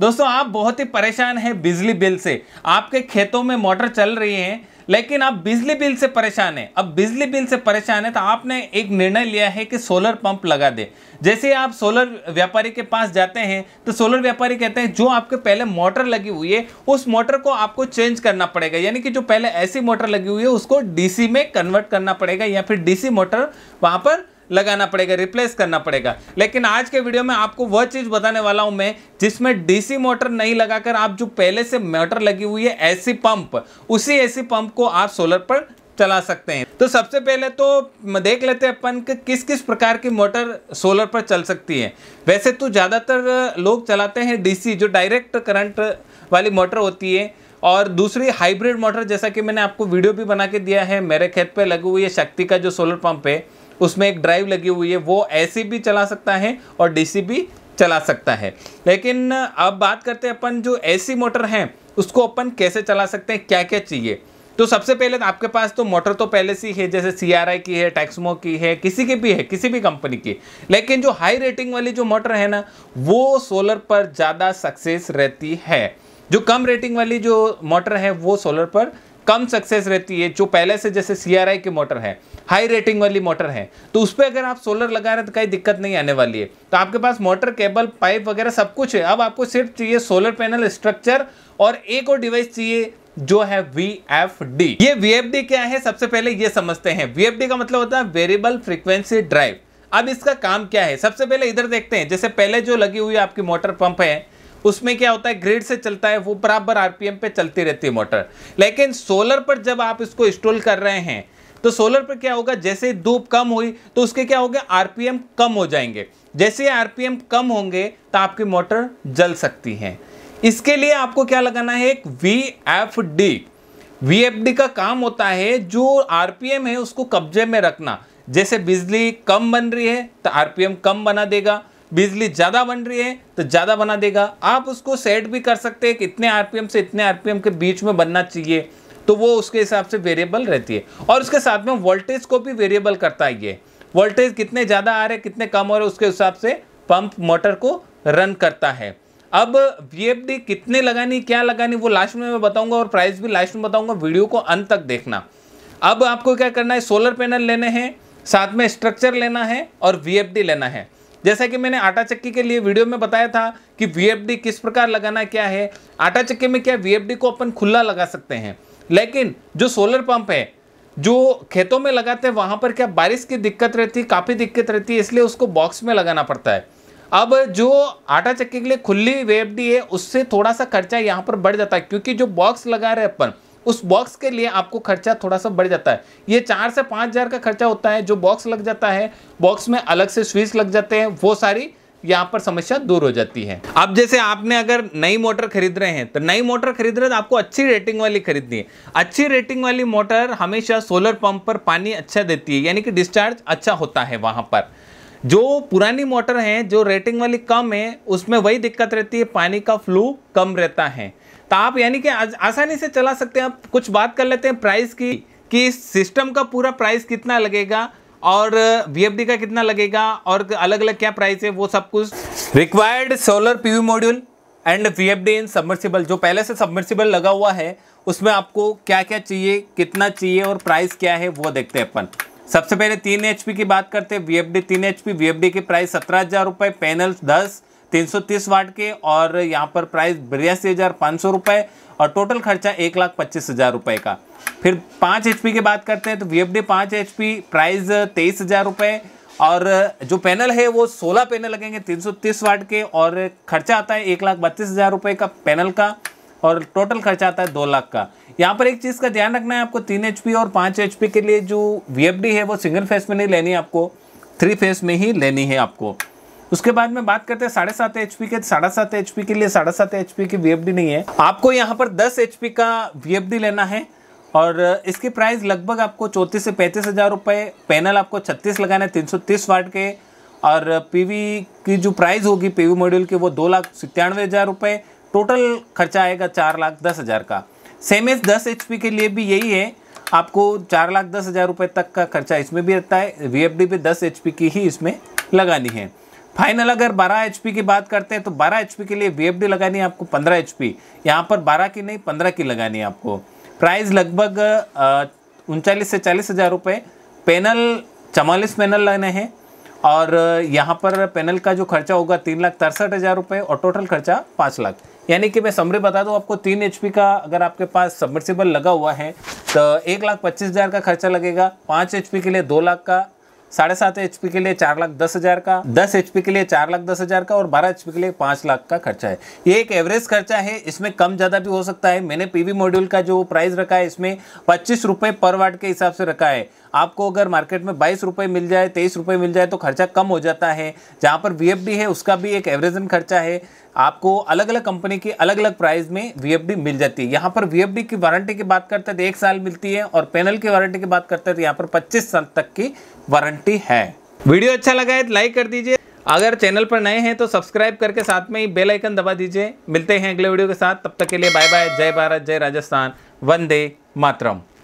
दोस्तों आप बहुत ही परेशान हैं बिजली बिल से आपके खेतों में मोटर चल रही है लेकिन आप बिजली बिल से परेशान हैं अब बिजली बिल से परेशान है तो आपने एक निर्णय लिया है कि सोलर पंप लगा दे जैसे आप सोलर व्यापारी के पास जाते हैं तो सोलर व्यापारी कहते हैं जो आपके पहले मोटर लगी हुई है उस मोटर को आपको चेंज करना पड़ेगा यानी कि जो पहले ऐसी मोटर लगी हुई है उसको डीसी में कन्वर्ट करना पड़ेगा या फिर डीसी मोटर वहाँ पर लगाना पड़ेगा रिप्लेस करना पड़ेगा लेकिन आज के वीडियो में आपको वह चीज़ बताने वाला हूं मैं जिसमें डीसी मोटर नहीं लगाकर आप जो पहले से मोटर लगी हुई है एसी पंप उसी एसी पंप को आप सोलर पर चला सकते हैं तो सबसे पहले तो देख लेते हैं अपन कि किस किस प्रकार की मोटर सोलर पर चल सकती है वैसे तो ज़्यादातर लोग चलाते हैं डीसी जो डायरेक्ट करंट वाली मोटर होती है और दूसरी हाइब्रिड मोटर जैसा कि मैंने आपको वीडियो भी बना के दिया है मेरे खेत पे लगी हुई है शक्ति का जो सोलर पंप है उसमें एक ड्राइव लगी हुई है वो ऐसे भी चला सकता है और डीसी भी चला सकता है लेकिन अब बात करते हैं अपन जो ऐसी मोटर हैं उसको अपन कैसे चला सकते हैं क्या क्या चाहिए तो सबसे पहले तो आपके पास तो मोटर तो पहले से ही है जैसे सी आर आई की है टैक्समो की है किसी की भी है किसी भी कंपनी की लेकिन जो हाई रेटिंग वाली जो मोटर है ना वो सोलर पर ज़्यादा सक्सेस रहती है जो कम रेटिंग वाली जो मोटर है वो सोलर पर कम सक्सेस रहती है जो पहले से जैसे सी की मोटर है हाई रेटिंग वाली मोटर है तो उस पर अगर आप सोलर लगा रहे हैं तो कहीं दिक्कत नहीं आने वाली है तो आपके पास मोटर केबल पाइप वगैरह सब कुछ है अब आपको सिर्फ चाहिए सोलर पैनल स्ट्रक्चर और एक और डिवाइस चाहिए जो है वी एफ डी ये वी एफ डी क्या है सबसे पहले ये समझते हैं वी एफ डी का मतलब होता है वेरिएबल फ्रीक्वेंसी ड्राइव अब इसका काम क्या है सबसे पहले इधर देखते हैं जैसे पहले जो लगी हुई आपकी मोटर पंप है उसमें क्या होता है ग्रिड से चलता है वो बराबर आरपीएम पे चलती रहती है मोटर लेकिन सोलर पर जब आप इसको इंस्टॉल कर रहे हैं तो सोलर पर क्या होगा जैसे धूप कम हुई तो उसके क्या होगा आरपीएम कम हो जाएंगे जैसे आरपीएम कम होंगे तो आपकी मोटर जल सकती है इसके लिए आपको क्या लगाना है एक V F D V F D का काम होता है जो आरपीएम है उसको कब्जे में रखना जैसे बिजली कम बन रही है तो आरपीएम कम बना देगा बिजली ज़्यादा बन रही है तो ज़्यादा बना देगा आप उसको सेट भी कर सकते हैं कि इतने आरपीएम से इतने आरपीएम के बीच में बनना चाहिए तो वो उसके हिसाब से वेरिएबल रहती है और उसके साथ में वोल्टेज को भी वेरिएबल करता है ये वोल्टेज कितने ज़्यादा आ रहे हैं कितने कम हो रहे उसके हिसाब से पंप मोटर को रन करता है अब वी कितने लगानी क्या लगानी वो लास्ट में मैं बताऊंगा और प्राइस भी लास्ट में बताऊंगा वीडियो को अंत तक देखना अब आपको क्या करना है सोलर पैनल लेने हैं साथ में स्ट्रक्चर लेना है और वी लेना है जैसा कि मैंने आटा चक्की के लिए वीडियो में बताया था कि वी किस प्रकार लगाना क्या है आटा चक्की में क्या वी को अपन खुला लगा सकते हैं लेकिन जो सोलर पंप है जो खेतों में लगाते हैं वहाँ पर क्या बारिश की दिक्कत रहती है काफ़ी दिक्कत रहती है इसलिए उसको बॉक्स में लगाना पड़ता है अब जो आटा चक्की के लिए खुली वी है उससे थोड़ा सा खर्चा यहाँ पर बढ़ जाता है क्योंकि जो बॉक्स लगा रहे अपन उस बॉक्स के लिए आपको खर्चा थोड़ा सा बढ़ जाता है ये चार से पाँच हज़ार का खर्चा होता है जो बॉक्स लग जाता है बॉक्स में अलग से स्विच लग जाते हैं वो सारी यहाँ पर समस्या दूर हो जाती है अब जैसे आपने अगर नई मोटर खरीद रहे हैं तो नई मोटर खरीद रहे हैं तो आपको अच्छी रेटिंग वाली खरीदनी है अच्छी रेटिंग वाली मोटर हमेशा सोलर पंप पर पानी अच्छा देती है यानी कि डिस्चार्ज अच्छा होता है वहाँ पर जो पुरानी मोटर है जो रेटिंग वाली कम है उसमें वही दिक्कत रहती है पानी का फ्लू कम रहता है तो आप यानी कि आसानी से चला सकते हैं आप कुछ बात कर लेते हैं प्राइस की कि सिस्टम का पूरा प्राइस कितना लगेगा और वी का कितना लगेगा और अलग अलग क्या प्राइस है वो सब कुछ required solar PV module and V F D इन सबमर्सिबल जो पहले से सबमर्सिबल लगा हुआ है उसमें आपको क्या क्या चाहिए कितना चाहिए और प्राइस क्या है वो देखते हैं अपन सबसे पहले तीन एच की बात करते हैं वी एफ डी तीन H P V F D की प्राइस सत्रह हज़ार रुपये पैनल दस 330 वाट के और यहाँ पर प्राइस बयासी हज़ार पाँच सौ रुपये और टोटल खर्चा एक लाख पच्चीस हज़ार रुपये का फिर पाँच एच की बात करते हैं तो वी एफ डी पाँच एच पी प्राइस तेईस हज़ार रुपये और जो पैनल है वो 16 पैनल लगेंगे 330 वाट के और खर्चा आता है एक लाख बत्तीस हज़ार रुपये का पैनल का और टोटल खर्चा आता है दो लाख का यहाँ पर एक चीज़ का ध्यान रखना है आपको तीन एच और पाँच एच के लिए जो वी है वो सिंगल फेस में नहीं लेनी है आपको थ्री फेस में ही लेनी है आपको उसके बाद में बात करते हैं साढ़े सात एच के साढ़े सात एच के लिए साढ़े सात एच की वी नहीं है आपको यहाँ पर दस एच का वी लेना है और इसकी प्राइस लगभग आपको चौंतीस से पैंतीस हज़ार रुपये पैनल आपको छत्तीस लगाना है तीन सौ तीस वाट के और पीवी की जो प्राइस होगी पीवी मॉड्यूल की वो दो लाख सत्तानवे हज़ार रुपये टोटल खर्चा आएगा चार लाख दस हज़ार का सेम एज दस एच के लिए भी यही है आपको चार लाख दस हज़ार रुपये तक का खर्चा इसमें भी रहता है वी भी दस एच की ही इसमें लगानी है फाइनल अगर 12 एच की बात करते हैं तो 12 एच के लिए वी लगानी है आपको 15 एच पी यहाँ पर 12 की नहीं 15 की लगानी है आपको प्राइस लगभग उनचालीस से चालीस हज़ार रुपये पैनल चवालीस पैनल लाने हैं और यहाँ पर पैनल का जो खर्चा होगा तीन लाख तिरसठ हज़ार रुपये और टोटल खर्चा पाँच लाख यानी कि मैं समरी बता दूँ आपको तीन एच का अगर आपके पास सबमर्सिबल लगा हुआ है तो एक लाख पच्चीस हज़ार का खर्चा लगेगा पाँच एच के लिए दो लाख का साढ़े सात एच के लिए चार लाख दस हज़ार का दस एच के लिए चार लाख दस हज़ार का और बारह एच के लिए पांच लाख का खर्चा है ये एक एवरेज खर्चा है इसमें कम ज़्यादा भी हो सकता है मैंने पीवी मॉड्यूल का जो प्राइस रखा है इसमें पच्चीस रुपए पर वाट के हिसाब से रखा है आपको अगर मार्केट में बाईस रुपये मिल जाए तेईस रुपये मिल जाए तो खर्चा कम हो जाता है जहाँ पर वी है उसका भी एक एवरेजन खर्चा है आपको अलग अलग कंपनी की अलग अलग प्राइस में वी मिल जाती है यहाँ पर वी की वारंटी की बात करते हैं तो एक साल मिलती है और पैनल की वारंटी की बात करते हैं तो यहाँ पर पच्चीस साल तक की वारंटी है वीडियो अच्छा लगा है तो लाइक कर दीजिए अगर चैनल पर नए हैं तो सब्सक्राइब करके साथ में ही बेल आइकन दबा दीजिए मिलते हैं अगले वीडियो के साथ तब तक के लिए बाय बाय जय भारत जय राजस्थान वंदे मातरम